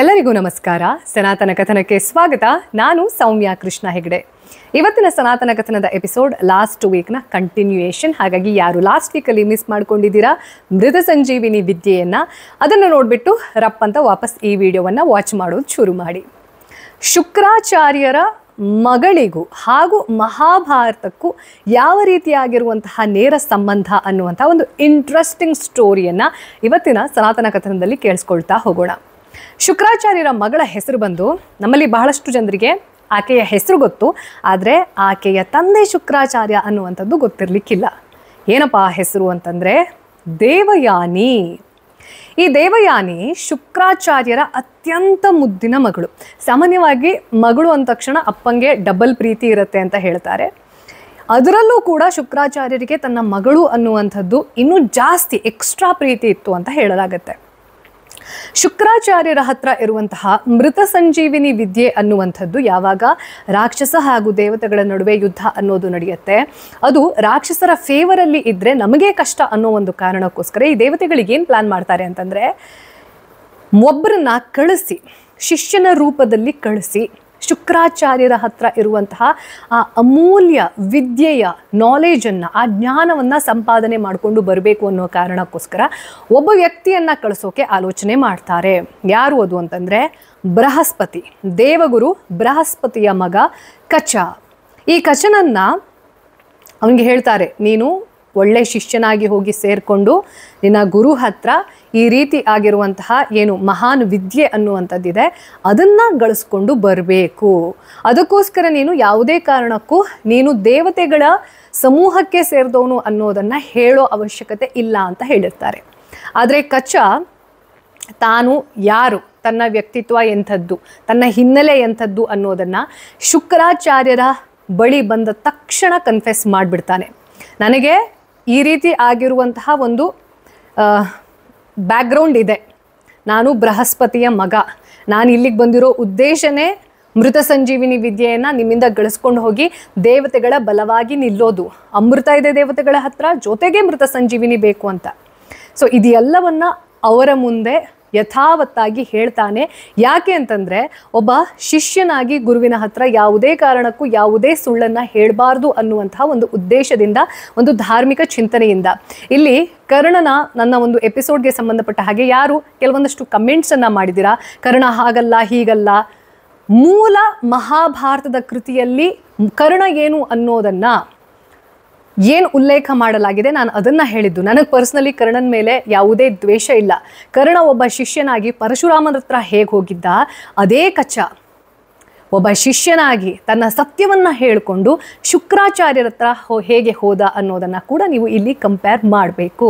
ಎಲ್ಲರಿಗೂ ನಮಸ್ಕಾರ ಸನಾತನ ಕಥನಕ್ಕೆ ಸ್ವಾಗತ ನಾನು ಸೌಮ್ಯ ಕೃಷ್ಣ ಹೆಗಡೆ ಇವತ್ತಿನ ಸನಾತನ ಕಥನದ ಎಪಿಸೋಡ್ ಲಾಸ್ಟ್ ವೀಕ್ನ ಕಂಟಿನ್ಯೂಯೇಷನ್ ಹಾಗಾಗಿ ಯಾರು ಲಾಸ್ಟ್ ವೀಕಲ್ಲಿ ಮಿಸ್ ಮಾಡ್ಕೊಂಡಿದ್ದೀರಾ ಮೃದ ಸಂಜೀವಿನಿ ವಿದ್ಯೆಯನ್ನು ಅದನ್ನು ನೋಡಿಬಿಟ್ಟು ರಪ್ ಅಂತ ವಾಪಸ್ ಈ ವಿಡಿಯೋವನ್ನು ವಾಚ್ ಮಾಡೋದು ಶುರು ಮಾಡಿ ಶುಕ್ರಾಚಾರ್ಯರ ಮಗಳಿಗೂ ಹಾಗೂ ಮಹಾಭಾರತಕ್ಕೂ ಯಾವ ರೀತಿಯಾಗಿರುವಂತಹ ನೇರ ಸಂಬಂಧ ಅನ್ನುವಂಥ ಒಂದು ಇಂಟ್ರೆಸ್ಟಿಂಗ್ ಸ್ಟೋರಿಯನ್ನು ಇವತ್ತಿನ ಸನಾತನ ಕಥನದಲ್ಲಿ ಕೇಳಿಸ್ಕೊಳ್ತಾ ಹೋಗೋಣ ಶುಕ್ರಾಚಾರ್ಯರ ಮಗಳ ಹೆಸರು ಬಂದು ನಮ್ಮಲ್ಲಿ ಬಹಳಷ್ಟು ಜನರಿಗೆ ಆಕೆಯ ಹೆಸರು ಗೊತ್ತು ಆದರೆ ಆಕೆಯ ತಂದೆ ಶುಕ್ರಾಚಾರ್ಯ ಅನ್ನುವಂಥದ್ದು ಗೊತ್ತಿರಲಿಕ್ಕಿಲ್ಲ ಏನಪ್ಪ ಆ ಹೆಸರು ಅಂತಂದರೆ ದೇವಯಾನಿ ಈ ದೇವಯಾನಿ ಶುಕ್ರಾಚಾರ್ಯರ ಅತ್ಯಂತ ಮುದ್ದಿನ ಮಗಳು ಸಾಮಾನ್ಯವಾಗಿ ಮಗಳು ಅಂದ ತಕ್ಷಣ ಅಪ್ಪಂಗೆ ಡಬಲ್ ಪ್ರೀತಿ ಇರುತ್ತೆ ಅಂತ ಹೇಳ್ತಾರೆ ಅದರಲ್ಲೂ ಕೂಡ ಶುಕ್ರಾಚಾರ್ಯರಿಗೆ ತನ್ನ ಮಗಳು ಅನ್ನುವಂಥದ್ದು ಇನ್ನೂ ಜಾಸ್ತಿ ಎಕ್ಸ್ಟ್ರಾ ಪ್ರೀತಿ ಇತ್ತು ಅಂತ ಹೇಳಲಾಗುತ್ತೆ ಶುಕ್ರಾಚಾರ್ಯರ ಹತ್ರ ಇರುವಂತಹ ಮೃತ ಸಂಜೀವಿನಿ ವಿದ್ಯೆ ಅನ್ನುವಂಥದ್ದು ಯಾವಾಗ ರಾಕ್ಷಸ ಹಾಗೂ ದೇವತೆಗಳ ನಡುವೆ ಯುದ್ಧ ಅನ್ನೋದು ನಡೆಯುತ್ತೆ ಅದು ರಾಕ್ಷಸರ ಫೇವರಲ್ಲಿ ಇದ್ರೆ ನಮಗೆ ಕಷ್ಟ ಅನ್ನೋ ಒಂದು ಕಾರಣಕ್ಕೋಸ್ಕರ ಈ ದೇವತೆಗಳಿಗೆ ಏನು ಪ್ಲಾನ್ ಮಾಡ್ತಾರೆ ಅಂತಂದರೆ ಒಬ್ಬರನ್ನ ಕಳಿಸಿ ಶಿಷ್ಯನ ರೂಪದಲ್ಲಿ ಕಳಿಸಿ ಶುಕ್ರಾಚಾರ್ಯರ ಹತ್ರ ಇರುವಂತಹ ಆ ಅಮೂಲ್ಯ ವಿದ್ಯೆಯ ನಾಲೆಜನ್ನು ಆ ಜ್ಞಾನವನ್ನು ಸಂಪಾದನೆ ಮಾಡಿಕೊಂಡು ಬರಬೇಕು ಅನ್ನೋ ಕಾರಣಕ್ಕೋಸ್ಕರ ಒಬ್ಬ ವ್ಯಕ್ತಿಯನ್ನು ಕಳಿಸೋಕೆ ಆಲೋಚನೆ ಮಾಡ್ತಾರೆ ಯಾರು ಅದು ಅಂತಂದರೆ ಬೃಹಸ್ಪತಿ ದೇವಗುರು ಬೃಹಸ್ಪತಿಯ ಮಗ ಕಚ ಈ ಕಚನನ್ನು ಅವನಿಗೆ ಹೇಳ್ತಾರೆ ನೀನು ಒಳ್ಳೆ ಶಿಷ್ಯನಾಗಿ ಹೋಗಿ ಸೇರಿಕೊಂಡು ನಿನ್ನ ಗುರು ಹತ್ರ ಈ ರೀತಿ ಆಗಿರುವಂತಹ ಏನು ಮಹಾನ್ ವಿದ್ಯೆ ಅನ್ನುವಂಥದ್ದಿದೆ ಅದನ್ನು ಗಳಿಸ್ಕೊಂಡು ಬರಬೇಕು ಅದಕ್ಕೋಸ್ಕರ ನೀನು ಯಾವುದೇ ಕಾರಣಕ್ಕೂ ನೀನು ದೇವತೆಗಳ ಸಮೂಹಕ್ಕೆ ಸೇರಿದವನು ಅನ್ನೋದನ್ನು ಹೇಳೋ ಅವಶ್ಯಕತೆ ಇಲ್ಲ ಅಂತ ಹೇಳಿರ್ತಾರೆ ಆದರೆ ಕಚ್ಚ ತಾನು ಯಾರು ತನ್ನ ವ್ಯಕ್ತಿತ್ವ ಎಂಥದ್ದು ತನ್ನ ಹಿನ್ನೆಲೆ ಎಂಥದ್ದು ಅನ್ನೋದನ್ನು ಶುಕ್ರಾಚಾರ್ಯರ ಬಳಿ ಬಂದ ತಕ್ಷಣ ಕನ್ಫೆಸ್ ಮಾಡಿಬಿಡ್ತಾನೆ ನನಗೆ ಈ ರೀತಿ ಆಗಿರುವಂತಹ ಒಂದು ಬ್ಯಾಕ್ಗ್ರೌಂಡ್ ಇದೆ ನಾನು ಬೃಹಸ್ಪತಿಯ ಮಗ ನಾನು ಇಲ್ಲಿಗೆ ಬಂದಿರೋ ಉದ್ದೇಶನೇ ಮೃತ ಸಂಜೀವಿನಿ ವಿದ್ಯೆಯನ್ನು ನಿಮ್ಮಿಂದ ಗಳಿಸ್ಕೊಂಡು ಹೋಗಿ ದೇವತೆಗಳ ಬಲವಾಗಿ ನಿಲ್ಲೋದು ಅಮೃತ ಇದೆ ದೇವತೆಗಳ ಹತ್ರ ಜೊತೆಗೆ ಮೃತ ಸಂಜೀವಿನಿ ಬೇಕು ಅಂತ ಸೊ ಇದೆಲ್ಲವನ್ನು ಅವರ ಮುಂದೆ ಯಥಾವತ್ತಾಗಿ ಹೇಳ್ತಾನೆ ಯಾಕೆ ಅಂತಂದ್ರೆ ಒಬ್ಬ ಶಿಷ್ಯನಾಗಿ ಗುರುವಿನ ಹತ್ರ ಯಾವುದೇ ಕಾರಣಕ್ಕೂ ಯಾವುದೇ ಸುಳ್ಳನ್ನ ಹೇಳಬಾರ್ದು ಅನ್ನುವಂತಹ ಒಂದು ಉದ್ದೇಶದಿಂದ ಒಂದು ಧಾರ್ಮಿಕ ಚಿಂತನೆಯಿಂದ ಇಲ್ಲಿ ಕರ್ಣನ ನನ್ನ ಒಂದು ಎಪಿಸೋಡ್ಗೆ ಸಂಬಂಧಪಟ್ಟ ಹಾಗೆ ಯಾರು ಕೆಲವೊಂದಷ್ಟು ಕಮೆಂಟ್ಸ್ ಅನ್ನ ಮಾಡಿದಿರಾ ಕರ್ಣ ಹಾಗಲ್ಲ ಹೀಗಲ್ಲ ಮೂಲ ಮಹಾಭಾರತದ ಕೃತಿಯಲ್ಲಿ ಕರ್ಣ ಏನು ಅನ್ನೋದನ್ನ ಏನು ಉಲ್ಲೇಖ ಮಾಡಲಾಗಿದೆ ನಾನು ಅದನ್ನು ಹೇಳಿದ್ದು ನನಗೆ ಪರ್ಸ್ನಲಿ ಕರ್ಣನ ಮೇಲೆ ಯಾವುದೇ ದ್ವೇಷ ಇಲ್ಲ ಕರ್ಣ ಒಬ್ಬ ಶಿಷ್ಯನಾಗಿ ಪರಶುರಾಮನ ಹತ್ರ ಹೇಗೆ ಹೋಗಿದ್ದ ಅದೇ ಕಚ್ಚ ಒಬ್ಬ ಶಿಷ್ಯನಾಗಿ ತನ್ನ ಸತ್ಯವನ್ನು ಹೇಳಿಕೊಂಡು ಶುಕ್ರಾಚಾರ್ಯರ ಹತ್ರ ಹೇಗೆ ಹೋದ ಅನ್ನೋದನ್ನು ಕೂಡ ನೀವು ಇಲ್ಲಿ ಕಂಪೇರ್ ಮಾಡಬೇಕು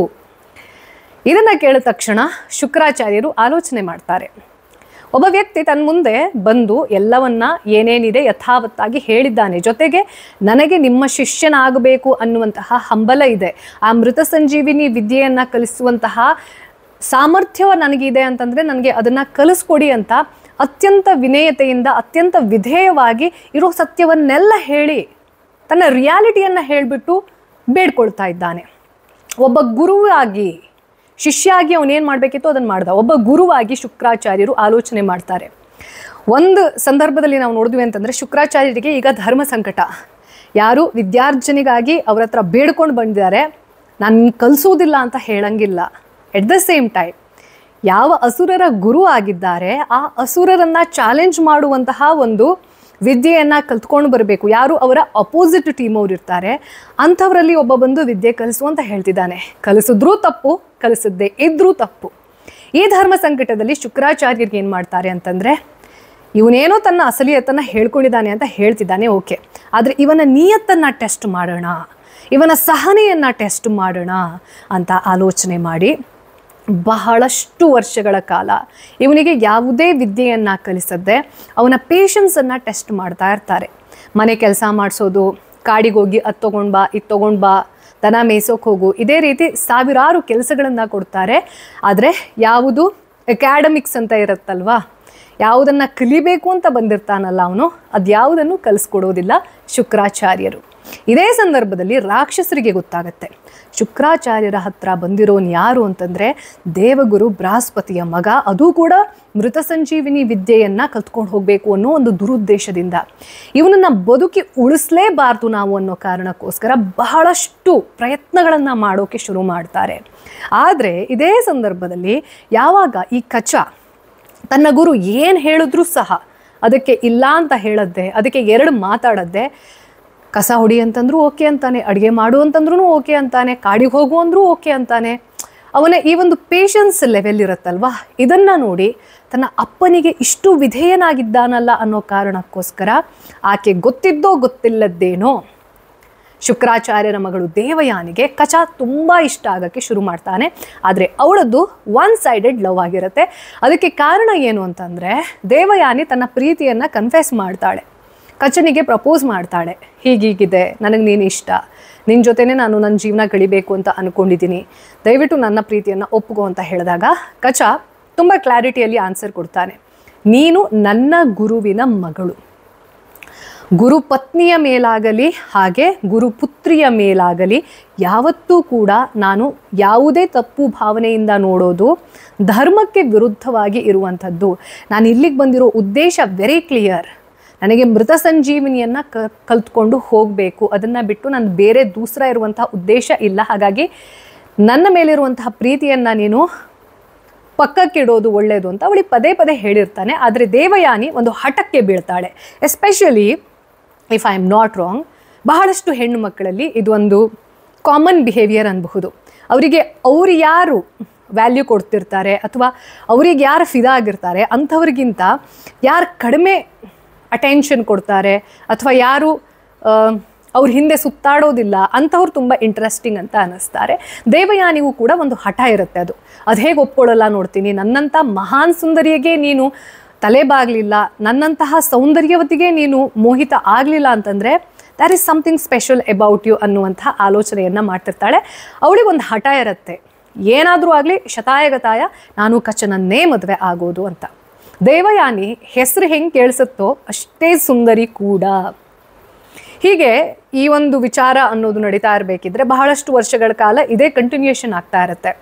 ಇದನ್ನು ಕೇಳಿದ ತಕ್ಷಣ ಶುಕ್ರಾಚಾರ್ಯರು ಆಲೋಚನೆ ಮಾಡ್ತಾರೆ ಒಬ್ಬ ವ್ಯಕ್ತಿ ತನ್ನ ಮುಂದೆ ಬಂದು ಎಲ್ಲವನ್ನ ಏನೇನಿದೆ ಯಥಾವತ್ತಾಗಿ ಹೇಳಿದ್ದಾನೆ ಜೊತೆಗೆ ನನಗೆ ನಿಮ್ಮ ಶಿಷ್ಯನಾಗಬೇಕು ಅನ್ನುವಂತಹ ಹಂಬಲ ಇದೆ ಆ ಮೃತ ಸಂಜೀವಿನಿ ವಿದ್ಯೆಯನ್ನು ಕಲಿಸುವಂತಹ ಸಾಮರ್ಥ್ಯವ ನನಗಿದೆ ಅಂತಂದರೆ ನನಗೆ ಅದನ್ನು ಕಲಿಸ್ಕೊಡಿ ಅಂತ ಅತ್ಯಂತ ವಿನಯತೆಯಿಂದ ಅತ್ಯಂತ ವಿಧೇಯವಾಗಿ ಇರೋ ಸತ್ಯವನ್ನೆಲ್ಲ ಹೇಳಿ ತನ್ನ ರಿಯಾಲಿಟಿಯನ್ನು ಹೇಳ್ಬಿಟ್ಟು ಬೇಡ್ಕೊಳ್ತಾ ಇದ್ದಾನೆ ಒಬ್ಬ ಗುರುವಾಗಿ ಶಿಷ್ಯಾಗಿ ಅವನೇನು ಮಾಡಬೇಕಿತ್ತು ಅದನ್ನು ಮಾಡ್ದ ಒಬ್ಬ ಗುರುವಾಗಿ ಶುಕ್ರಾಚಾರ್ಯರು ಆಲೋಚನೆ ಮಾಡ್ತಾರೆ ಒಂದು ಸಂದರ್ಭದಲ್ಲಿ ನಾವು ನೋಡಿದ್ವಿ ಅಂತಂದರೆ ಶುಕ್ರಾಚಾರ್ಯರಿಗೆ ಈಗ ಧರ್ಮ ಸಂಕಟ ಯಾರು ವಿದ್ಯಾರ್ಜನೆಗಾಗಿ ಅವರ ಹತ್ರ ಬೇಡ್ಕೊಂಡು ಬಂದಿದ್ದಾರೆ ನಾನು ಕಲಿಸೋದಿಲ್ಲ ಅಂತ ಹೇಳಂಗಿಲ್ಲ ಎಟ್ ದ ಸೇಮ್ ಟೈಮ್ ಯಾವ ಅಸುರರ ಗುರು ಆಗಿದ್ದಾರೆ ಆ ಅಸುರರನ್ನು ಚಾಲೆಂಜ್ ಮಾಡುವಂತಹ ಒಂದು ವಿದ್ಯೆಯನ್ನು ಕಲ್ತ್ಕೊಂಡು ಬರಬೇಕು ಯಾರು ಅವರ ಅಪೋಸಿಟ್ ಟೀಮ್ ಅವ್ರು ಇರ್ತಾರೆ ಅಂಥವರಲ್ಲಿ ಒಬ್ಬ ಬಂದು ವಿದ್ಯೆ ಕಲಿಸು ಅಂತ ಹೇಳ್ತಿದ್ದಾನೆ ಕಲಿಸಿದ್ರೂ ತಪ್ಪು ಕಲಿಸಿದ್ದೇ ಇದ್ರೂ ತಪ್ಪು ಈ ಧರ್ಮ ಸಂಕಟದಲ್ಲಿ ಶುಕ್ರಾಚಾರ್ಯರಿಗೆ ಏನು ಮಾಡ್ತಾರೆ ಅಂತಂದರೆ ಇವನೇನೋ ತನ್ನ ಅಸಲಿಯತ್ತನ್ನು ಹೇಳ್ಕೊಂಡಿದ್ದಾನೆ ಅಂತ ಹೇಳ್ತಿದ್ದಾನೆ ಓಕೆ ಆದರೆ ಇವನ ನಿಯತ್ತನ್ನು ಟೆಸ್ಟ್ ಮಾಡೋಣ ಇವನ ಸಹನೆಯನ್ನು ಟೆಸ್ಟ್ ಮಾಡೋಣ ಅಂತ ಆಲೋಚನೆ ಮಾಡಿ ಬಹಳಷ್ಟು ವರ್ಷಗಳ ಕಾಲ ಇವನಿಗೆ ಯಾವುದೇ ವಿದ್ಯೆಯನ್ನು ಕಲಿಸದೆ ಅವನ ಪೇಷನ್ಸನ್ನು ಟೆಸ್ಟ್ ಮಾಡ್ತಾ ಇರ್ತಾರೆ ಮನೆ ಕೆಲಸ ಮಾಡಿಸೋದು ಕಾಡಿಗೋಗಿ ಅದು ತೊಗೊಂಡು ಬಾ ಇದು ತೊಗೊಂಡು ಬಾ ದನ ಮೇಯ್ಸೋಕೆ ಹೋಗು ಇದೇ ರೀತಿ ಸಾವಿರಾರು ಕೆಲಸಗಳನ್ನು ಕೊಡ್ತಾರೆ ಆದರೆ ಯಾವುದು ಅಕಾಡೆಮಿಕ್ಸ್ ಅಂತ ಇರುತ್ತಲ್ವಾ ಯಾವುದನ್ನು ಕಲಿಬೇಕು ಅಂತ ಬಂದಿರ್ತಾನಲ್ಲ ಅವನು ಅದು ಯಾವುದನ್ನು ಕಲಿಸ್ಕೊಡೋದಿಲ್ಲ ಶುಕ್ರಾಚಾರ್ಯರು ಇದೇ ಸಂದರ್ಭದಲ್ಲಿ ರಾಕ್ಷಸರಿಗೆ ಗೊತ್ತಾಗತ್ತೆ ಶುಕ್ರಾಚಾರ್ಯರ ಹತ್ರ ಬಂದಿರೋನು ಯಾರು ಅಂತಂದರೆ ದೇವಗುರು ಬೃಹಸ್ಪತಿಯ ಮಗ ಅದು ಕೂಡ ಮೃತ ಸಂಜೀವಿನಿ ವಿದ್ಯೆಯನ್ನು ಕಲ್ತ್ಕೊಂಡು ಹೋಗಬೇಕು ಅನ್ನೋ ಒಂದು ದುರುದ್ದೇಶದಿಂದ ಇವನನ್ನು ಬದುಕಿ ಉಳಿಸಲೇಬಾರ್ದು ನಾವು ಅನ್ನೋ ಕಾರಣಕ್ಕೋಸ್ಕರ ಬಹಳಷ್ಟು ಪ್ರಯತ್ನಗಳನ್ನು ಮಾಡೋಕ್ಕೆ ಶುರು ಮಾಡ್ತಾರೆ ಆದರೆ ಇದೇ ಸಂದರ್ಭದಲ್ಲಿ ಯಾವಾಗ ಈ ಕಚ ತನ್ನ ಗುರು ಏನು ಹೇಳಿದ್ರೂ ಸಹ ಅದಕ್ಕೆ ಇಲ್ಲ ಅಂತ ಹೇಳದ್ದೆ ಅದಕ್ಕೆ ಎರಡು ಮಾತಾಡದ್ದೆ ಕಸ ಹೊಡಿ ಅಂತಂದ್ರೂ ಓಕೆ ಅಂತಾನೆ ಅಡುಗೆ ಮಾಡು ಅಂತಂದ್ರೂ ಓಕೆ ಅಂತಾನೆ ಕಾಡಿಗೆ ಹೋಗು ಅಂದ್ರೂ ಓಕೆ ಅಂತಾನೆ ಅವನ ಈ ಒಂದು ಪೇಷನ್ಸ್ ಲೆವೆಲ್ ಇರುತ್ತಲ್ವಾ ಇದನ್ನು ನೋಡಿ ತನ್ನ ಅಪ್ಪನಿಗೆ ಇಷ್ಟು ವಿಧೇಯನಾಗಿದ್ದಾನಲ್ಲ ಅನ್ನೋ ಕಾರಣಕ್ಕೋಸ್ಕರ ಆಕೆ ಗೊತ್ತಿದ್ದೋ ಗೊತ್ತಿಲ್ಲದ್ದೇನೋ ಶುಕ್ರಾಚಾರ್ಯರ ಮಗಳು ದೇವಯಾನಿಗೆ ಕಚ ತುಂಬ ಇಷ್ಟ ಆಗೋಕ್ಕೆ ಶುರು ಮಾಡ್ತಾನೆ ಆದರೆ ಅವಳದ್ದು ಒನ್ ಸೈಡೆಡ್ ಲವ್ ಆಗಿರುತ್ತೆ ಅದಕ್ಕೆ ಕಾರಣ ಏನು ಅಂತಂದರೆ ದೇವಯಾನಿ ತನ್ನ ಪ್ರೀತಿಯನ್ನು ಕನ್ಫೆಸ್ ಮಾಡ್ತಾಳೆ ಕಚನಿಗೆ ಪ್ರಪೋಸ್ ಮಾಡ್ತಾಳೆ ಹೀಗೀಗಿದೆ ನನಗೆ ನೀನು ಇಷ್ಟ ನಿನ್ನ ಜೊತೆನೇ ನಾನು ನನ್ನ ಜೀವನ ಕಳಿಬೇಕು ಅಂತ ಅಂದ್ಕೊಂಡಿದ್ದೀನಿ ದಯವಿಟ್ಟು ನನ್ನ ಪ್ರೀತಿಯನ್ನು ಒಪ್ಪುಗೋ ಅಂತ ಹೇಳಿದಾಗ ಕಚ ತುಂಬ ಕ್ಲಾರಿಟಿಯಲ್ಲಿ ಆನ್ಸರ್ ಕೊಡ್ತಾನೆ ನೀನು ನನ್ನ ಗುರುವಿನ ಮಗಳು ಗುರು ಪತ್ನಿಯ ಮೇಲಾಗಲಿ ಹಾಗೆ ಗುರುಪುತ್ರಿಯ ಮೇಲಾಗಲಿ ಯಾವತ್ತೂ ಕೂಡ ನಾನು ಯಾವುದೇ ತಪ್ಪು ಭಾವನೆಯಿಂದ ನೋಡೋದು ಧರ್ಮಕ್ಕೆ ವಿರುದ್ಧವಾಗಿ ಇರುವಂಥದ್ದು ನಾನು ಇಲ್ಲಿಗೆ ಬಂದಿರೋ ಉದ್ದೇಶ ವೆರಿ ಕ್ಲಿಯರ್ ನನಗೆ ಮೃತ ಸಂಜೀವಿನಿಯನ್ನು ಕ ಕಲ್ತ್ಕೊಂಡು ಹೋಗಬೇಕು ಅದನ್ನು ಬಿಟ್ಟು ನಾನು ಬೇರೆ ದೂಸರ ಇರುವಂತಹ ಉದ್ದೇಶ ಇಲ್ಲ ಹಾಗಾಗಿ ನನ್ನ ಮೇಲಿರುವಂತಹ ಪ್ರೀತಿಯನ್ನು ನೀನು ಪಕ್ಕಕ್ಕಿಡೋದು ಒಳ್ಳೆಯದು ಅಂತ ಅವಳಿಗೆ ಪದೇ ಪದೇ ಹೇಳಿರ್ತಾನೆ ಆದರೆ ದೇವಯಾನಿ ಒಂದು ಹಠಕ್ಕೆ ಬೀಳ್ತಾಳೆ especially if I am not wrong ಬಹಳಷ್ಟು ಹೆಣ್ಣು ಮಕ್ಕಳಲ್ಲಿ ಇದೊಂದು ಕಾಮನ್ ಬಿಹೇವಿಯರ್ ಅನ್ನಬಹುದು ಅವರಿಗೆ ಅವ್ರು ಯಾರು ವ್ಯಾಲ್ಯೂ ಕೊಡ್ತಿರ್ತಾರೆ ಅಥವಾ ಅವರಿಗೆ ಯಾರು ಫಿದಾ ಆಗಿರ್ತಾರೆ ಅಂಥವ್ರಿಗಿಂತ ಯಾರು ಕಡಿಮೆ ಅಟೆನ್ಷನ್ ಕೊಡ್ತಾರೆ ಅಥವಾ ಯಾರು ಅವ್ರ ಹಿಂದೆ ಸುತ್ತಾಡೋದಿಲ್ಲ ಅಂಥವ್ರು ತುಂಬ ಇಂಟ್ರೆಸ್ಟಿಂಗ್ ಅಂತ ಅನ್ನಿಸ್ತಾರೆ ದೇವಯಾನಿಗೂ ಕೂಡ ಒಂದು ಹಠ ಇರುತ್ತೆ ಅದು ಅದು ಹೇಗೆ ಒಪ್ಕೊಳ್ಳಲ್ಲ ನೋಡ್ತೀನಿ ನನ್ನಂಥ ಮಹಾನ್ ಸುಂದರಿಯಗೆ ನೀನು ತಲೆ ಬಾಗಲಿಲ್ಲ ನನ್ನಂತಹ ಸೌಂದರ್ಯವತಿಗೆ ನೀನು ಮೋಹಿತ ಆಗಲಿಲ್ಲ ಅಂತಂದರೆ there is something special about you ಅನ್ನುವಂಥ ಆಲೋಚನೆಯನ್ನು ಮಾಡ್ತಿರ್ತಾಳೆ ಅವಳಿಗೆ ಒಂದು ಹಠ ಇರುತ್ತೆ ಏನಾದರೂ ಆಗಲಿ ಶತಾಯಗತಾಯ ನಾನು ಕಚ್ಚನನ್ನೇ ಮದುವೆ ಆಗೋದು ಅಂತ ದೇವಯಾನಿ ಹೆಸರು ಹೆಂಗೆ ಕೇಳಿಸುತ್ತೋ ಅಷ್ಟೇ ಸುಂದರಿ ಕೂಡ ಹೀಗೆ ಈ ಒಂದು ವಿಚಾರ ಅನ್ನೋದು ನಡೀತಾ ಇರಬೇಕಿದ್ರೆ ಬಹಳಷ್ಟು ವರ್ಷಗಳ ಕಾಲ ಇದೇ ಕಂಟಿನ್ಯೂಷನ್ ಆಗ್ತಾ ಇರುತ್ತೆ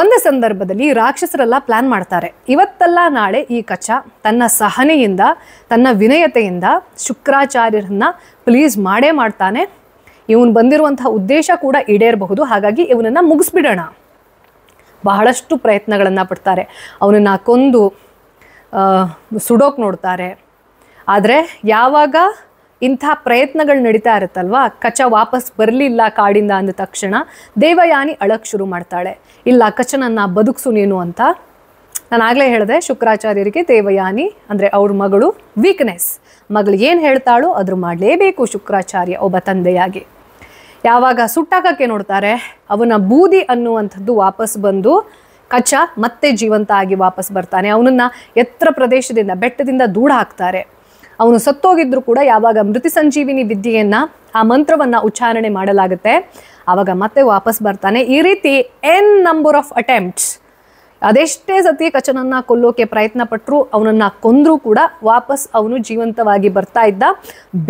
ಒಂದು ಸಂದರ್ಭದಲ್ಲಿ ರಾಕ್ಷಸರೆಲ್ಲ ಪ್ಲ್ಯಾನ್ ಮಾಡ್ತಾರೆ ಇವತ್ತಲ್ಲ ನಾಳೆ ಈ ಕಚ ತನ್ನ ಸಹನೆಯಿಂದ ತನ್ನ ವಿನಯತೆಯಿಂದ ಶುಕ್ರಾಚಾರ್ಯರನ್ನ ಪ್ಲೀಸ್ ಮಾಡೇ ಮಾಡ್ತಾನೆ ಇವನು ಬಂದಿರುವಂತಹ ಉದ್ದೇಶ ಕೂಡ ಈಡೇರಬಹುದು ಹಾಗಾಗಿ ಇವನನ್ನು ಮುಗಿಸ್ಬಿಡೋಣ ಬಹಳಷ್ಟು ಪ್ರಯತ್ನಗಳನ್ನು ಪಡ್ತಾರೆ ಅವನನ್ನು ಕೊಂದು ಸುಡೋಕೆ ನೋಡ್ತಾರೆ ಆದರೆ ಯಾವಾಗ ಇಂಥ ಪ್ರಯತ್ನಗಳು ನಡೀತಾ ಇರುತ್ತಲ್ವಾ ಕಚ ವಾಪಸ್ ಬರಲಿಲ್ಲ ಕಾಡಿಂದ ಅಂದ ತಕ್ಷಣ ದೇವಯಾನಿ ಅಳಕ್ಕೆ ಶುರು ಮಾಡ್ತಾಳೆ ಇಲ್ಲ ಕಚನನ್ನು ಬದುಕಿಸು ನೀನು ಅಂತ ನಾನು ಆಗಲೇ ಹೇಳಿದೆ ಶುಕ್ರಾಚಾರ್ಯರಿಗೆ ದೇವಯಾನಿ ಅಂದರೆ ಅವ್ರ ಮಗಳು ವೀಕ್ನೆಸ್ ಮಗಳು ಏನು ಹೇಳ್ತಾಳೋ ಅದ್ರ ಮಾಡಲೇಬೇಕು ಶುಕ್ರಾಚಾರ್ಯ ಒಬ್ಬ ತಂದೆಯಾಗಿ ಯಾವಾಗ ಸುಟ್ಟಾಕಕ್ಕೆ ನೋಡ್ತಾರೆ ಅವನ ಬೂದಿ ಅನ್ನುವಂಥದ್ದು ವಾಪಸ್ ಬಂದು ಕಚ್ಚ ಮತ್ತೆ ಜೀವಂತ ಆಗಿ ವಾಪಸ್ ಬರ್ತಾನೆ ಅವನನ್ನು ಎತ್ತರ ಪ್ರದೇಶದಿಂದ ಬೆಟ್ಟದಿಂದ ದೂಡ ಹಾಕ್ತಾರೆ ಅವನು ಸತ್ತೋಗಿದ್ರು ಕೂಡ ಯಾವಾಗ ಮೃತಿ ಸಂಜೀವಿನಿ ವಿದ್ಯೆಯನ್ನು ಆ ಮಂತ್ರವನ್ನು ಉಚ್ಚಾರಣೆ ಮಾಡಲಾಗುತ್ತೆ ಆವಾಗ ಮತ್ತೆ ವಾಪಸ್ ಬರ್ತಾನೆ ಈ ರೀತಿ ಎನ್ ನಂಬರ್ ಆಫ್ ಅಟೆಂಪ್ಟ್ಸ್ ಅದೆಷ್ಟೇ ಸತಿ ಕಚನನ್ನ ಕೊಲ್ಲೋಕೆ ಪ್ರಯತ್ನ ಪಟ್ಟರು ಅವನನ್ನು ಕೊಂದರೂ ಕೂಡ ವಾಪಸ್ ಅವನು ಜೀವಂತವಾಗಿ ಬರ್ತಾ ಇದ್ದ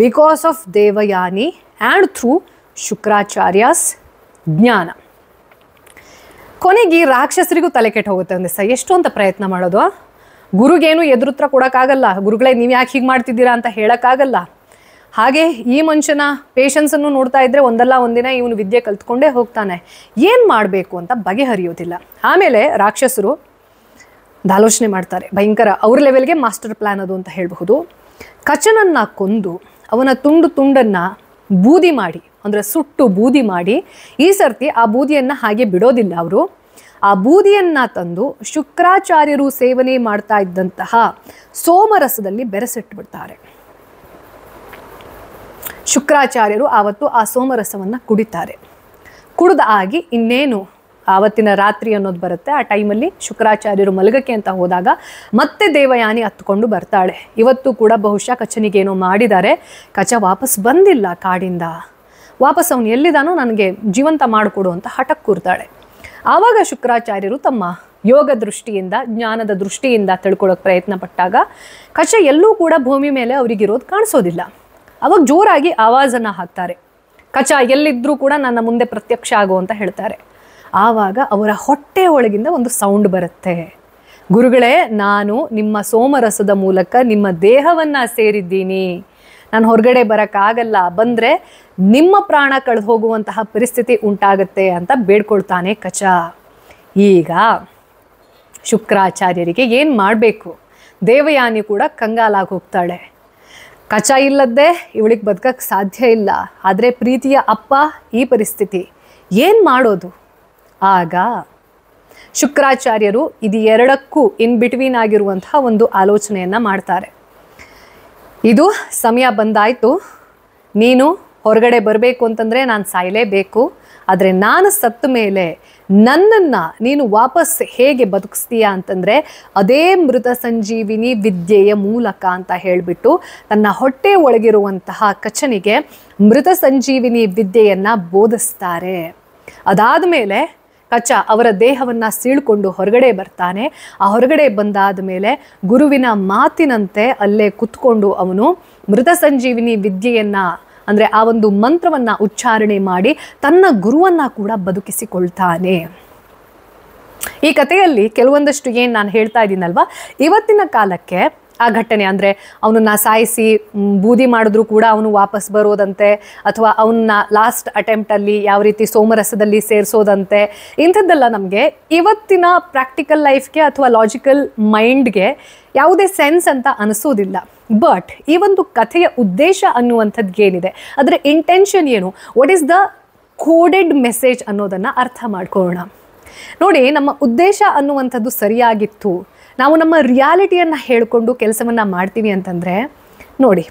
because of Devayani and through Shukracharya's ಜ್ಞಾನ ಕೊನೆಗೆ ರಾಕ್ಷಸರಿಗೂ ತಲೆ ಕೆಟ್ಟ ಹೋಗುತ್ತೆ ಒಂದು ದಿವಸ ಎಷ್ಟು ಅಂತ ಪ್ರಯತ್ನ ಮಾಡೋದು ಗುರುಗೇನು ಎದುರುತ್ರ ಕೊಡೋಕ್ಕಾಗಲ್ಲ ಗುರುಗಳೇ ನೀವು ಯಾಕೆ ಹೀಗೆ ಮಾಡ್ತಿದ್ದೀರಾ ಅಂತ ಹೇಳೋಕ್ಕಾಗಲ್ಲ ಹಾಗೆ ಈ ಮನುಷ್ಯನ ಪೇಷನ್ಸನ್ನು ನೋಡ್ತಾ ಇದ್ದರೆ ಒಂದಲ್ಲ ಒಂದಿನ ಇವನು ವಿದ್ಯೆ ಕಲ್ತ್ಕೊಂಡೇ ಹೋಗ್ತಾನೆ ಏನು ಮಾಡಬೇಕು ಅಂತ ಬಗೆಹರಿಯೋದಿಲ್ಲ ಆಮೇಲೆ ರಾಕ್ಷಸರು ದಾಲೋಚನೆ ಮಾಡ್ತಾರೆ ಭಯಂಕರ ಅವ್ರ ಲೆವೆಲ್ಗೆ ಮಾಸ್ಟರ್ ಪ್ಲ್ಯಾನ್ ಅದು ಅಂತ ಹೇಳಬಹುದು ಕಚನನ್ನು ಕೊಂದು ಅವನ ತುಂಡು ತುಂಡನ್ನು ಬೂದಿ ಮಾಡಿ ಅಂದರೆ ಸುಟ್ಟು ಬೂದಿ ಮಾಡಿ ಈ ಸರ್ತಿ ಆ ಬೂದಿಯನ್ನು ಹಾಗೆ ಬಿಡೋದಿಲ್ಲ ಅವರು ಆ ಬೂದಿಯನ್ನು ತಂದು ಶುಕ್ರಾಚಾರ್ಯರು ಸೇವನೆ ಮಾಡ್ತಾ ಇದ್ದಂತಹ ಸೋಮರಸದಲ್ಲಿ ಬೆರೆಸಿಟ್ಬಿಡ್ತಾರೆ ಶುಕ್ರಾಚಾರ್ಯರು ಆವತ್ತು ಆ ಸೋಮರಸವನ್ನು ಕುಡಿತಾರೆ ಕುಡಿದ ಆಗಿ ಇನ್ನೇನು ಆವತ್ತಿನ ರಾತ್ರಿ ಅನ್ನೋದು ಬರುತ್ತೆ ಆ ಟೈಮಲ್ಲಿ ಶುಕ್ರಾಚಾರ್ಯರು ಮಲಗಕ್ಕೆ ಅಂತ ಹೋದಾಗ ಮತ್ತೆ ದೇವಯಾನಿ ಹತ್ಕೊಂಡು ಬರ್ತಾಳೆ ಇವತ್ತು ಕೂಡ ಬಹುಶಃ ಕಚನಿಗೇನೋ ಮಾಡಿದ್ದಾರೆ ಕಚ ವಾಪಸ್ ಬಂದಿಲ್ಲ ಕಾಡಿಂದ ವಾಪಸ್ ಅವನು ಎಲ್ಲಿದಾನೋ ನನಗೆ ಜೀವಂತ ಮಾಡಿಕೊಡು ಅಂತ ಹಠಕ್ಕೆ ಕೂರ್ತಾಳೆ ಆವಾಗ ಶುಕ್ರಾಚಾರ್ಯರು ತಮ್ಮ ಯೋಗ ದೃಷ್ಟಿಯಿಂದ ಜ್ಞಾನದ ದೃಷ್ಟಿಯಿಂದ ತಿಳ್ಕೊಳ್ಳೋಕೆ ಪ್ರಯತ್ನ ಪಟ್ಟಾಗ ಕಚ ಎಲ್ಲೂ ಕೂಡ ಭೂಮಿ ಮೇಲೆ ಅವರಿಗಿರೋದು ಕಾಣಿಸೋದಿಲ್ಲ ಅವಾಗ ಜೋರಾಗಿ ಆವಾಜನ್ನು ಹಾಕ್ತಾರೆ ಕಚ ಎಲ್ಲಿದ್ದರೂ ಕೂಡ ನನ್ನ ಮುಂದೆ ಪ್ರತ್ಯಕ್ಷ ಆಗು ಅಂತ ಹೇಳ್ತಾರೆ ಆವಾಗ ಅವರ ಹೊಟ್ಟೆ ಒಳಗಿಂದ ಒಂದು ಸೌಂಡ್ ಬರುತ್ತೆ ಗುರುಗಳೇ ನಾನು ನಿಮ್ಮ ಸೋಮರಸದ ಮೂಲಕ ನಿಮ್ಮ ದೇಹವನ್ನು ಸೇರಿದ್ದೀನಿ ನಾನು ಹೊರಗಡೆ ಬರೋಕ್ಕಾಗಲ್ಲ ಬಂದರೆ ನಿಮ್ಮ ಪ್ರಾಣ ಕಳೆದು ಹೋಗುವಂತಹ ಪರಿಸ್ಥಿತಿ ಉಂಟಾಗತ್ತೆ ಅಂತ ಬೇಡ್ಕೊಳ್ತಾನೆ ಕಚ ಈಗ ಶುಕ್ರಾಚಾರ್ಯರಿಗೆ ಏನು ಮಾಡಬೇಕು ದೇವಯಾನಿ ಕೂಡ ಕಂಗಾಲಾಗಿ ಹೋಗ್ತಾಳೆ ಕಚ ಇಲ್ಲದ್ದೇ ಇವಳಿಗೆ ಬದುಕಕ್ಕೆ ಸಾಧ್ಯ ಇಲ್ಲ ಆದರೆ ಪ್ರೀತಿಯ ಅಪ್ಪ ಈ ಪರಿಸ್ಥಿತಿ ಏನು ಮಾಡೋದು ಆಗ ಶುಕ್ರಾಚಾರ್ಯರು ಇದು ಎರಡಕ್ಕೂ ಇನ್ ಬಿಟ್ವೀನ್ ಆಗಿರುವಂತಹ ಒಂದು ಆಲೋಚನೆಯನ್ನು ಮಾಡ್ತಾರೆ ಇದು ಸಮಯ ಬಂದಾಯಿತು ನೀನು ಹೊರಗಡೆ ಬರಬೇಕು ಅಂತಂದರೆ ನಾನು ಸಾಯಲೇಬೇಕು ಆದರೆ ನಾನು ಸತ್ತ ಮೇಲೆ ನನ್ನನ್ನು ನೀನು ವಾಪಸ್ ಹೇಗೆ ಬದುಕಿಸ್ತೀಯಾ ಅಂತಂದರೆ ಅದೇ ಮೃತ ಸಂಜೀವಿನಿ ವಿದ್ಯೆಯ ಮೂಲಕ ಅಂತ ಹೇಳಿಬಿಟ್ಟು ತನ್ನ ಹೊಟ್ಟೆ ಒಳಗಿರುವಂತಹ ಕಚನಿಗೆ ಮೃತ ಸಂಜೀವಿನಿ ವಿದ್ಯೆಯನ್ನು ಬೋಧಿಸ್ತಾರೆ ಅದಾದ ಮೇಲೆ ಕಚ್ಚ ಅವರ ದೇಹವನ್ನು ಸೀಳ್ಕೊಂಡು ಹೊರಗಡೆ ಬರ್ತಾನೆ ಆ ಹೊರಗಡೆ ಬಂದಾದ ಮೇಲೆ ಗುರುವಿನ ಮಾತಿನಂತೆ ಅಲ್ಲೇ ಕುತ್ಕೊಂಡು ಅವನು ಮೃತ ಸಂಜೀವಿನಿ ವಿದ್ಯೆಯನ್ನು ಅಂದರೆ ಆ ಒಂದು ಮಂತ್ರವನ್ನು ಉಚ್ಚಾರಣೆ ಮಾಡಿ ತನ್ನ ಗುರುವನ್ನು ಕೂಡ ಬದುಕಿಸಿಕೊಳ್ತಾನೆ ಈ ಕಥೆಯಲ್ಲಿ ಕೆಲವೊಂದಷ್ಟು ಏನು ನಾನು ಹೇಳ್ತಾ ಇದ್ದೀನಲ್ವಾ ಇವತ್ತಿನ ಕಾಲಕ್ಕೆ ಆ ಘಟನೆ ಅಂದರೆ ಅವನನ್ನ ಸಾಯಿಸಿ ಬೂದಿ ಮಾಡಿದ್ರೂ ಕೂಡ ಅವನು ವಾಪಸ್ ಬರೋದಂತೆ ಅಥವಾ ಅವನ್ನ ಲಾಸ್ಟ್ ಅಟೆಂಪ್ಟಲ್ಲಿ ಯಾವ ರೀತಿ ಸೋಮರಸದಲ್ಲಿ ಸೇರಿಸೋದಂತೆ ಇಂಥದ್ದೆಲ್ಲ ನಮಗೆ ಇವತ್ತಿನ ಪ್ರಾಕ್ಟಿಕಲ್ ಲೈಫ್ಗೆ ಅಥವಾ ಲಾಜಿಕಲ್ ಮೈಂಡ್ಗೆ ಯಾವುದೇ ಸೆನ್ಸ್ ಅಂತ ಅನಿಸೋದಿಲ್ಲ ಬಟ್ ಈ ಒಂದು ಕಥೆಯ ಉದ್ದೇಶ ಅನ್ನುವಂಥದ್ದು ಏನಿದೆ ಅದರ ಇಂಟೆನ್ಷನ್ ಏನು what is the coded message ಅನ್ನೋದನ್ನು ಅರ್ಥ ಮಾಡ್ಕೊಳ್ಳೋಣ ನೋಡಿ ನಮ್ಮ ಉದ್ದೇಶ ಅನ್ನುವಂಥದ್ದು ಸರಿಯಾಗಿತ್ತು ನಾವು ನಮ್ಮ ರಿಯಾಲಿಟಿಯನ್ನು ಹೇಳಿಕೊಂಡು ಕೆಲಸವನ್ನು ಮಾಡ್ತೀವಿ ಅಂತಂದರೆ ನೋಡಿ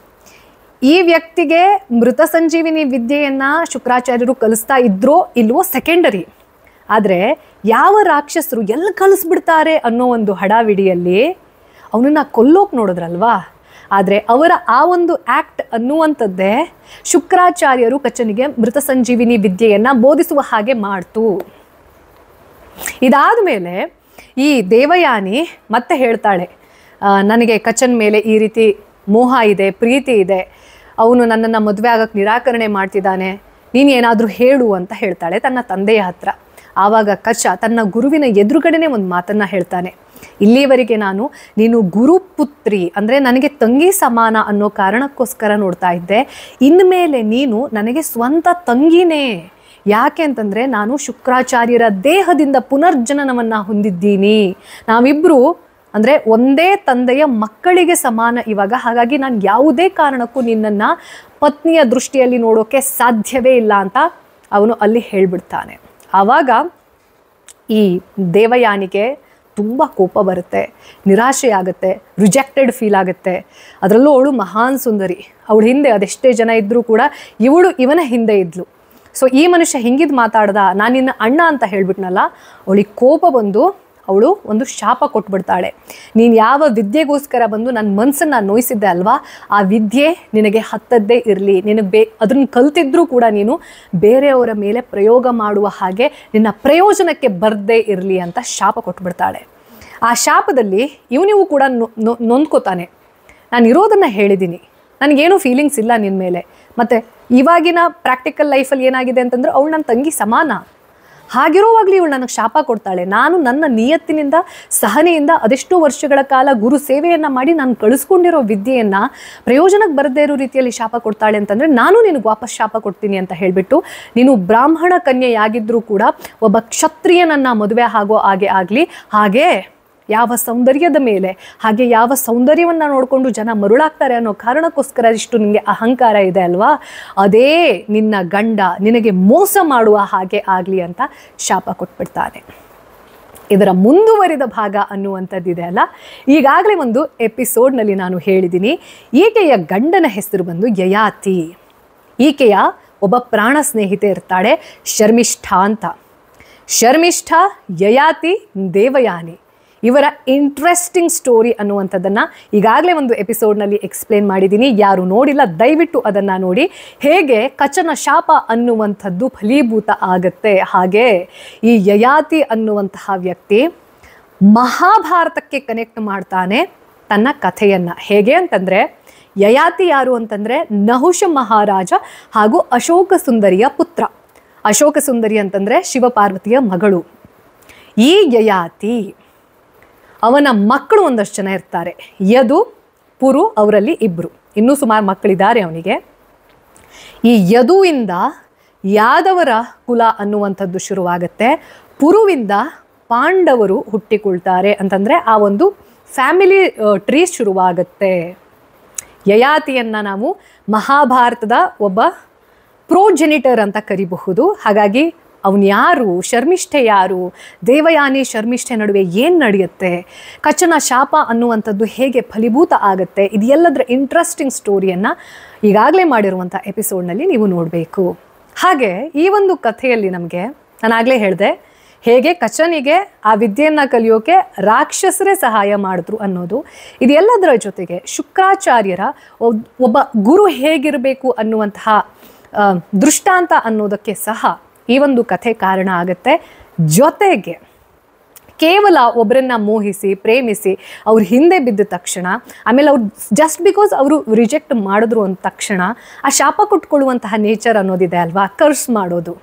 ಈ ವ್ಯಕ್ತಿಗೆ ಮೃತ ಸಂಜೀವಿನಿ ವಿದ್ಯೆಯನ್ನು ಶುಕ್ರಾಚಾರ್ಯರು ಕಲಿಸ್ತಾ ಇದ್ರೋ ಇಲ್ವೋ ಸೆಕೆಂಡರಿ ಆದರೆ ಯಾವ ರಾಕ್ಷಸರು ಎಲ್ಲಿ ಕಲಿಸ್ಬಿಡ್ತಾರೆ ಅನ್ನೋ ಒಂದು ಹಡಾವಿಡಿಯಲ್ಲಿ ಅವನನ್ನು ಕೊಲ್ಲೋಕೆ ನೋಡಿದ್ರಲ್ವಾ ಆದರೆ ಅವರ ಆ ಒಂದು ಆ್ಯಕ್ಟ್ ಅನ್ನುವಂಥದ್ದೇ ಶುಕ್ರಾಚಾರ್ಯರು ಕಚ್ಚನಿಗೆ ಮೃತ ಸಂಜೀವಿನಿ ವಿದ್ಯೆಯನ್ನು ಬೋಧಿಸುವ ಹಾಗೆ ಮಾಡ್ತು ಇದಾದ ಮೇಲೆ ಈ ದೇವಯಾನಿ ಮತ್ತೆ ಹೇಳ್ತಾಳೆ ನನಗೆ ಕಚನ್ ಮೇಲೆ ಈ ರೀತಿ ಮೋಹ ಇದೆ ಪ್ರೀತಿ ಇದೆ ಅವನು ನನ್ನನ್ನು ಮದುವೆ ಆಗಕ್ಕೆ ನಿರಾಕರಣೆ ಮಾಡ್ತಿದ್ದಾನೆ ನೀನು ಏನಾದರೂ ಹೇಳು ಅಂತ ಹೇಳ್ತಾಳೆ ತನ್ನ ತಂದೆಯ ಹತ್ರ ಆವಾಗ ಕಚ ತನ್ನ ಗುರುವಿನ ಎದುರುಗಡೆನೆ ಒಂದು ಮಾತನ್ನು ಹೇಳ್ತಾನೆ ಇಲ್ಲಿಯವರೆಗೆ ನಾನು ನೀನು ಗುರುಪುತ್ರಿ ಅಂದರೆ ನನಗೆ ತಂಗಿ ಸಮಾನ ಅನ್ನೋ ಕಾರಣಕ್ಕೋಸ್ಕರ ನೋಡ್ತಾ ಇದ್ದೆ ಇನ್ಮೇಲೆ ನೀನು ನನಗೆ ಸ್ವಂತ ತಂಗಿನೇ ಯಾಕೆ ಅಂತಂದರೆ ನಾನು ಶುಕ್ರಾಚಾರ್ಯರ ದೇಹದಿಂದ ಪುನರ್ಜನನವನ್ನು ಹೊಂದಿದ್ದೀನಿ ನಾವಿಬ್ಬರು ಅಂದರೆ ಒಂದೇ ತಂದೆಯ ಮಕ್ಕಳಿಗೆ ಸಮಾನ ಇವಾಗ ಹಾಗಾಗಿ ನಾನು ಯಾವುದೇ ಕಾರಣಕ್ಕೂ ನಿನ್ನನ್ನು ಪತ್ನಿಯ ದೃಷ್ಟಿಯಲ್ಲಿ ನೋಡೋಕ್ಕೆ ಸಾಧ್ಯವೇ ಇಲ್ಲ ಅಂತ ಅವನು ಅಲ್ಲಿ ಹೇಳ್ಬಿಡ್ತಾನೆ ಆವಾಗ ಈ ದೇವಯಾನಿಗೆ ತುಂಬ ಕೋಪ ಬರುತ್ತೆ ನಿರಾಶೆ ಆಗುತ್ತೆ ರಿಜೆಕ್ಟೆಡ್ ಫೀಲ್ ಆಗುತ್ತೆ ಅದರಲ್ಲೂ ಅವಳು ಮಹಾನ್ ಸುಂದರಿ ಅವಳು ಹಿಂದೆ ಅದೆಷ್ಟೇ ಜನ ಇದ್ದರೂ ಕೂಡ ಇವಳು ಇವನ ಹಿಂದೆ ಇದ್ಲು ಸೊ ಈ ಮನುಷ್ಯ ಹಿಂಗಿದ್ ಮಾತಾಡ್ದ ನಾನು ನಿನ್ನ ಅಣ್ಣ ಅಂತ ಹೇಳ್ಬಿಟ್ನಲ್ಲ ಅವಳಿಗೆ ಕೋಪ ಬಂದು ಅವಳು ಒಂದು ಶಾಪ ಕೊಟ್ಬಿಡ್ತಾಳೆ ನೀನು ಯಾವ ವಿದ್ಯೆಗೋಸ್ಕರ ಬಂದು ನನ್ನ ಮನಸ್ಸನ್ನು ನೋಯಿಸಿದ್ದೆ ಅಲ್ವಾ ಆ ವಿದ್ಯೆ ನಿನಗೆ ಹತ್ತದ್ದೇ ಇರಲಿ ನಿನಗೆ ಬೇ ಅದನ್ನು ಕಲ್ತಿದ್ರೂ ಕೂಡ ನೀನು ಬೇರೆಯವರ ಮೇಲೆ ಪ್ರಯೋಗ ಮಾಡುವ ಹಾಗೆ ನಿನ್ನ ಪ್ರಯೋಜನಕ್ಕೆ ಬರದೇ ಇರಲಿ ಅಂತ ಶಾಪ ಕೊಟ್ಬಿಡ್ತಾಳೆ ಆ ಶಾಪದಲ್ಲಿ ಇವನಿವು ಕೂಡ ನೊ ನೊಂದ್ಕೋತಾನೆ ನಾನು ಇರೋದನ್ನು ಹೇಳಿದ್ದೀನಿ ನನಗೇನು ಫೀಲಿಂಗ್ಸ್ ಇಲ್ಲ ನಿನ್ನ ಮೇಲೆ ಮತ್ತು ಇವಾಗಿನ ಪ್ರಾಕ್ಟಿಕಲ್ ಲೈಫಲ್ಲಿ ಏನಾಗಿದೆ ಅಂತಂದ್ರೆ ಅವಳು ನನ್ನ ತಂಗಿ ಸಮಾನ ಹಾಗಿರುವಾಗಲಿ ಇವಳು ನನಗೆ ಶಾಪ ಕೊಡ್ತಾಳೆ ನಾನು ನನ್ನ ನಿಯತ್ತಿನಿಂದ ಸಹನೆಯಿಂದ ಅದೆಷ್ಟೋ ವರ್ಷಗಳ ಕಾಲ ಗುರು ಸೇವೆಯನ್ನು ಮಾಡಿ ನಾನು ಕಳಿಸ್ಕೊಂಡಿರೋ ವಿದ್ಯೆಯನ್ನು ಪ್ರಯೋಜನಕ್ಕೆ ಬರದೇ ಇರೋ ರೀತಿಯಲ್ಲಿ ಶಾಪ ಕೊಡ್ತಾಳೆ ಅಂತಂದರೆ ನಾನು ನಿನಗೆ ವಾಪಸ್ ಶಾಪ ಕೊಡ್ತೀನಿ ಅಂತ ಹೇಳಿಬಿಟ್ಟು ನೀನು ಬ್ರಾಹ್ಮಣ ಕನ್ಯೆಯಾಗಿದ್ದರೂ ಕೂಡ ಒಬ್ಬ ಕ್ಷತ್ರಿಯನನ್ನು ಮದುವೆ ಆಗೋ ಹಾಗೆ ಆಗಲಿ ಹಾಗೇ ಯಾವ ಸೌಂದರ್ಯದ ಮೇಲೆ ಹಾಗೆ ಯಾವ ಸೌಂದರ್ಯವನ್ನು ನೋಡಿಕೊಂಡು ಜನ ಮರುಳಾಗ್ತಾರೆ ಅನ್ನೋ ಕಾರಣಕ್ಕೋಸ್ಕರ ಇಷ್ಟು ನಿಮಗೆ ಅಹಂಕಾರ ಇದೆ ಅಲ್ವಾ ಅದೇ ನಿನ್ನ ಗಂಡ ನಿನಗೆ ಮೋಸ ಮಾಡುವ ಹಾಗೆ ಆಗಲಿ ಅಂತ ಶಾಪ ಕೊಟ್ಬಿಡ್ತಾನೆ ಇದರ ಮುಂದುವರಿದ ಭಾಗ ಅನ್ನುವಂಥದ್ದಿದೆ ಅಲ್ಲ ಈಗಾಗಲೇ ಒಂದು ಎಪಿಸೋಡ್ನಲ್ಲಿ ನಾನು ಹೇಳಿದ್ದೀನಿ ಈಕೆಯ ಗಂಡನ ಹೆಸರು ಬಂದು ಯಯಾತಿ ಈಕೆಯ ಒಬ್ಬ ಪ್ರಾಣ ಸ್ನೇಹಿತೆ ಇರ್ತಾಳೆ ಶರ್ಮಿಷ್ಠಾ ಅಂತ ಶರ್ಮಿಷ್ಠ ಯಯಾತಿ ದೇವಯಾನಿ ಇವರ ಇಂಟ್ರೆಸ್ಟಿಂಗ್ ಸ್ಟೋರಿ ಅನ್ನುವಂಥದ್ದನ್ನು ಈಗಾಗಲೇ ಒಂದು ಎಪಿಸೋಡ್ನಲ್ಲಿ ಎಕ್ಸ್ಪ್ಲೇನ್ ಮಾಡಿದ್ದೀನಿ ಯಾರು ನೋಡಿಲ್ಲ ದಯವಿಟ್ಟು ಅದನ್ನು ನೋಡಿ ಹೇಗೆ ಕಚನ ಶಾಪ ಅನ್ನುವಂಥದ್ದು ಫಲೀಭೂತ ಆಗತ್ತೆ ಹಾಗೆ ಈ ಯಯಾತಿ ಅನ್ನುವಂತಹ ವ್ಯಕ್ತಿ ಮಹಾಭಾರತಕ್ಕೆ ಕನೆಕ್ಟ್ ಮಾಡ್ತಾನೆ ತನ್ನ ಕಥೆಯನ್ನು ಹೇಗೆ ಅಂತಂದರೆ ಯಯಾತಿ ಯಾರು ಅಂತಂದರೆ ನಹುಷ ಮಹಾರಾಜ ಹಾಗೂ ಅಶೋಕ ಸುಂದರಿಯ ಪುತ್ರ ಅಶೋಕ ಸುಂದರಿ ಅಂತಂದರೆ ಶಿವಪಾರ್ವತಿಯ ಮಗಳು ಈ ಯಯಾತಿ ಅವನ ಮಕ್ಕಳು ಒಂದಷ್ಟು ಜನ ಇರ್ತಾರೆ ಯದು ಪುರು ಅವರಲ್ಲಿ ಇಬ್ಬರು ಇನ್ನೂ ಸುಮಾರು ಮಕ್ಕಳಿದ್ದಾರೆ ಅವನಿಗೆ ಈ ಯದುವಿಂದ ಯಾದವರ ಕುಲ ಅನ್ನುವಂಥದ್ದು ಶುರುವಾಗುತ್ತೆ ಪುರುವಿಂದ ಪಾಂಡವರು ಹುಟ್ಟಿಕೊಳ್ತಾರೆ ಅಂತಂದರೆ ಆ ಒಂದು ಫ್ಯಾಮಿಲಿ ಟ್ರೀ ಶುರುವಾಗುತ್ತೆ ಯಯಾತಿಯನ್ನು ನಾವು ಮಹಾಭಾರತದ ಒಬ್ಬ ಪ್ರೋಜೆನಿಟರ್ ಅಂತ ಕರಿಬಹುದು ಹಾಗಾಗಿ ಅವನು ಯಾರು ಶರ್ಮಿಷ್ಠೆ ಯಾರು ದೇವಯಾನಿ ಶರ್ಮಿಷ್ಠೆ ನಡುವೆ ಏನು ನಡೆಯುತ್ತೆ ಕಚ್ಚನ ಶಾಪ ಅನ್ನುವಂಥದ್ದು ಹೇಗೆ ಫಲೀಭೂತ ಆಗುತ್ತೆ ಇದೆಲ್ಲದರ ಇಂಟ್ರೆಸ್ಟಿಂಗ್ ಸ್ಟೋರಿಯನ್ನು ಈಗಾಗಲೇ ಮಾಡಿರುವಂಥ ಎಪಿಸೋಡ್ನಲ್ಲಿ ನೀವು ನೋಡಬೇಕು ಹಾಗೆ ಈ ಒಂದು ಕಥೆಯಲ್ಲಿ ನಮಗೆ ನಾನಾಗಲೇ ಹೇಳಿದೆ ಹೇಗೆ ಕಚನಿಗೆ ಆ ವಿದ್ಯೆಯನ್ನು ಕಲಿಯೋಕೆ ರಾಕ್ಷಸರೇ ಸಹಾಯ ಮಾಡಿದ್ರು ಅನ್ನೋದು ಇದೆಲ್ಲದರ ಜೊತೆಗೆ ಶುಕ್ರಾಚಾರ್ಯರ ಒಬ್ಬ ಗುರು ಹೇಗಿರಬೇಕು ಅನ್ನುವಂತಹ ದೃಷ್ಟಾಂತ ಅನ್ನೋದಕ್ಕೆ ಸಹ ಈ ಒಂದು ಕಥೆ ಕಾರಣ ಆಗುತ್ತೆ ಜೊತೆಗೆ ಕೇವಲ ಒಬ್ಬರನ್ನ ಮೋಹಿಸಿ ಪ್ರೇಮಿಸಿ ಅವ್ರ ಹಿಂದೆ ಬಿದ್ದ ತಕ್ಷಣ ಆಮೇಲೆ ಅವ್ರು ಜಸ್ಟ್ ಬಿಕಾಸ್ ಅವರು ರಿಜೆಕ್ಟ್ ಮಾಡಿದ್ರು ಅಂದ ತಕ್ಷಣ ಆ ಶಾಪ ಕೊಟ್ಕೊಳ್ಳುವಂತಹ ನೇಚರ್ ಅನ್ನೋದಿದೆ ಅಲ್ವಾ ಕರ್ಸ್ ಮಾಡೋದು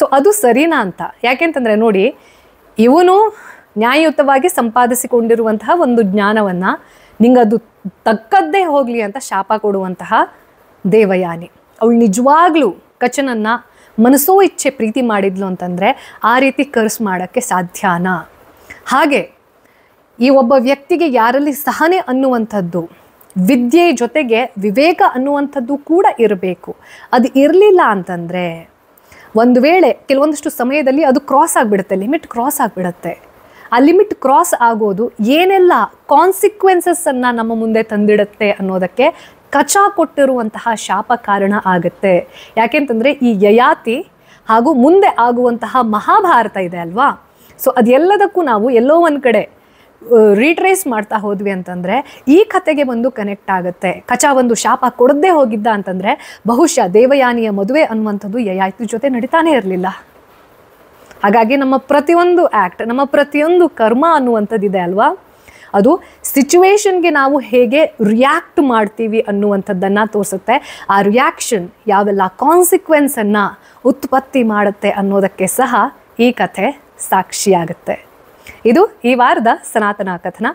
ಸೊ ಅದು ಸರಿನಾ ಅಂತ ಯಾಕೆಂತಂದರೆ ನೋಡಿ ಇವನು ನ್ಯಾಯಯುತವಾಗಿ ಸಂಪಾದಿಸಿಕೊಂಡಿರುವಂತಹ ಒಂದು ಜ್ಞಾನವನ್ನು ನಿಂಗೆ ಅದು ತಕ್ಕದ್ದೇ ಹೋಗಲಿ ಅಂತ ಶಾಪ ಕೊಡುವಂತಹ ದೇವಯಾನಿ ಅವಳು ನಿಜವಾಗ್ಲೂ ಕಚನನ್ನು ಮನಸ್ಸೋ ಇಚ್ಛೆ ಪ್ರೀತಿ ಮಾಡಿದ್ಲು ಅಂತಂದರೆ ಆ ರೀತಿ ಕರ್ಸ್ ಮಾಡೋಕ್ಕೆ ಸಾಧ್ಯನ ಹಾಗೆ ಈ ಒಬ್ಬ ವ್ಯಕ್ತಿಗೆ ಯಾರಲ್ಲಿ ಸಹನೆ ಅನ್ನುವಂಥದ್ದು ವಿದ್ಯೆ ಜೊತೆಗೆ ವಿವೇಕ ಅನ್ನುವಂಥದ್ದು ಕೂಡ ಇರಬೇಕು ಅದು ಇರಲಿಲ್ಲ ಅಂತಂದರೆ ಒಂದು ವೇಳೆ ಕೆಲವೊಂದಷ್ಟು ಸಮಯದಲ್ಲಿ ಅದು ಕ್ರಾಸ್ ಆಗಿಬಿಡುತ್ತೆ ಲಿಮಿಟ್ ಕ್ರಾಸ್ ಆಗಿಬಿಡುತ್ತೆ ಆ ಲಿಮಿಟ್ ಕ್ರಾಸ್ ಆಗೋದು ಏನೆಲ್ಲ ಕಾನ್ಸಿಕ್ವೆನ್ಸಸ್ಸನ್ನು ನಮ್ಮ ಮುಂದೆ ತಂದಿಡುತ್ತೆ ಅನ್ನೋದಕ್ಕೆ ಕಚಾ ಕೊಟ್ಟಿರುವಂತಹ ಶಾಪ ಕಾರಣ ಆಗುತ್ತೆ ಯಾಕೆಂತಂದರೆ ಈ ಯಯಾತಿ ಹಾಗೂ ಮುಂದೆ ಆಗುವಂತಹ ಮಹಾಭಾರತ ಇದೆ ಅಲ್ವಾ ಸೊ ಅದೆಲ್ಲದಕ್ಕೂ ನಾವು ಎಲ್ಲೋ ಒಂದು ಕಡೆ ರೀಟ್ರೇಸ್ ಮಾಡ್ತಾ ಹೋದ್ವಿ ಅಂತಂದರೆ ಈ ಕಥೆಗೆ ಬಂದು ಕನೆಕ್ಟ್ ಆಗುತ್ತೆ ಕಚಾ ಒಂದು ಶಾಪ ಕೊಡದೇ ಹೋಗಿದ್ದ ಅಂತಂದರೆ ಬಹುಶಃ ದೇವಯಾನಿಯ ಮದುವೆ ಅನ್ನುವಂಥದ್ದು ಯಯಾತಿ ಜೊತೆ ನಡೀತಾನೇ ಇರಲಿಲ್ಲ ಹಾಗಾಗಿ ನಮ್ಮ ಪ್ರತಿಯೊಂದು ಆ್ಯಕ್ಟ್ ನಮ್ಮ ಪ್ರತಿಯೊಂದು ಕರ್ಮ ಅನ್ನುವಂಥದ್ದಿದೆ ಅಲ್ವಾ ಅದು ಸಿಚುವೇಶನ್ಗೆ ನಾವು ಹೇಗೆ ರಿಯಾಕ್ಟ್ ಮಾಡ್ತೀವಿ ಅನ್ನುವಂಥದ್ದನ್ನು ತೋರಿಸುತ್ತೆ ಆ ರಿಯಾಕ್ಷನ್ ಯಾವೆಲ್ಲ ಕಾನ್ಸಿಕ್ವೆನ್ಸನ್ನು ಉತ್ಪತ್ತಿ ಮಾಡುತ್ತೆ ಅನ್ನೋದಕ್ಕೆ ಸಹ ಈ ಕಥೆ ಸಾಕ್ಷಿಯಾಗುತ್ತೆ ಇದು ಈ ವಾರದ ಸನಾತನ ಕಥನ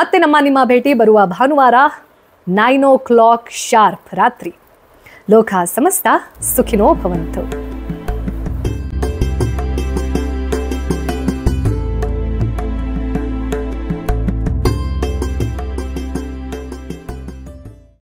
ಮತ್ತೆ ನಮ್ಮ ನಿಮ್ಮ ಭೇಟಿ ಬರುವ ಭಾನುವಾರ ನೈನ್ ಓ ಕ್ಲಾಕ್ ಶಾರ್ಪ್ ರಾತ್ರಿ ಲೋಕ ಸಮಸ್ತ ಸುಖಿನೋ ಭವಂತು